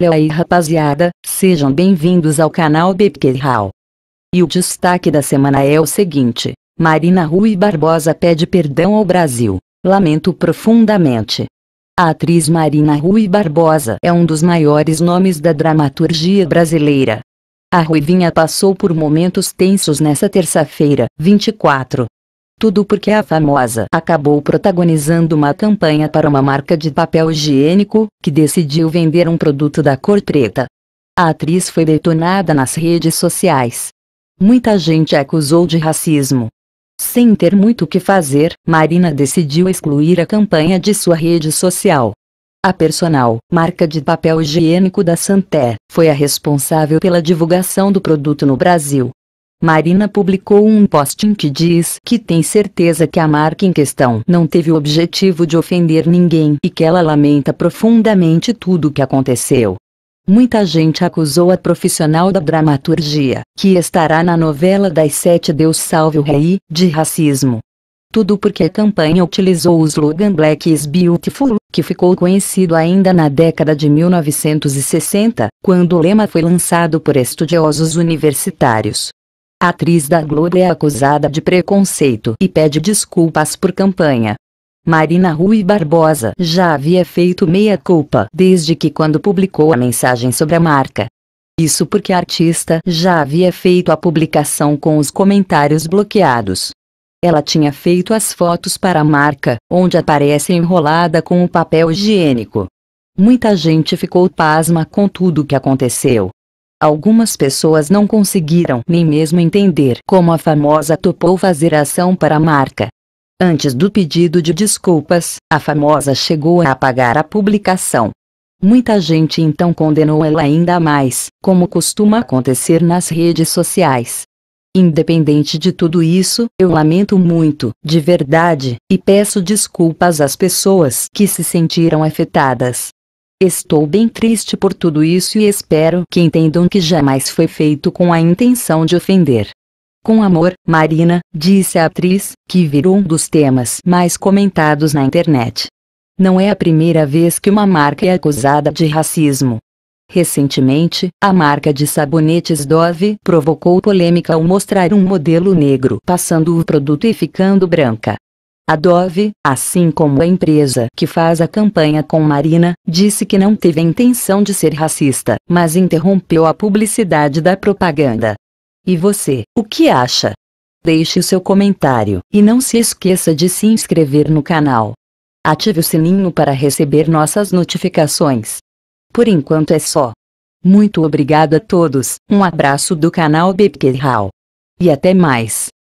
Léo aí rapaziada, sejam bem-vindos ao canal Bebkerral. E o destaque da semana é o seguinte, Marina Rui Barbosa pede perdão ao Brasil, lamento profundamente. A atriz Marina Rui Barbosa é um dos maiores nomes da dramaturgia brasileira. A Ruivinha passou por momentos tensos nesta terça-feira, 24, tudo porque a famosa acabou protagonizando uma campanha para uma marca de papel higiênico, que decidiu vender um produto da cor preta. A atriz foi detonada nas redes sociais. Muita gente a acusou de racismo. Sem ter muito o que fazer, Marina decidiu excluir a campanha de sua rede social. A Personal, marca de papel higiênico da Santé, foi a responsável pela divulgação do produto no Brasil. Marina publicou um post em que diz que tem certeza que a marca em questão não teve o objetivo de ofender ninguém e que ela lamenta profundamente tudo o que aconteceu. Muita gente acusou a profissional da dramaturgia, que estará na novela das sete Deus Salve o Rei, de racismo. Tudo porque a campanha utilizou o slogan Black is Beautiful, que ficou conhecido ainda na década de 1960, quando o lema foi lançado por estudiosos universitários. A atriz da Globo é acusada de preconceito e pede desculpas por campanha. Marina Rui Barbosa já havia feito meia-culpa desde que quando publicou a mensagem sobre a marca. Isso porque a artista já havia feito a publicação com os comentários bloqueados. Ela tinha feito as fotos para a marca, onde aparece enrolada com o papel higiênico. Muita gente ficou pasma com tudo o que aconteceu. Algumas pessoas não conseguiram nem mesmo entender como a famosa topou fazer ação para a marca. Antes do pedido de desculpas, a famosa chegou a apagar a publicação. Muita gente então condenou ela ainda mais, como costuma acontecer nas redes sociais. Independente de tudo isso, eu lamento muito, de verdade, e peço desculpas às pessoas que se sentiram afetadas. Estou bem triste por tudo isso e espero que entendam que jamais foi feito com a intenção de ofender. Com amor, Marina, disse a atriz, que virou um dos temas mais comentados na internet. Não é a primeira vez que uma marca é acusada de racismo. Recentemente, a marca de sabonetes Dove provocou polêmica ao mostrar um modelo negro passando o produto e ficando branca. A Dove, assim como a empresa que faz a campanha com Marina, disse que não teve a intenção de ser racista, mas interrompeu a publicidade da propaganda. E você, o que acha? Deixe seu comentário e não se esqueça de se inscrever no canal. Ative o sininho para receber nossas notificações. Por enquanto é só. Muito obrigado a todos, um abraço do canal Bebkerhal. E até mais.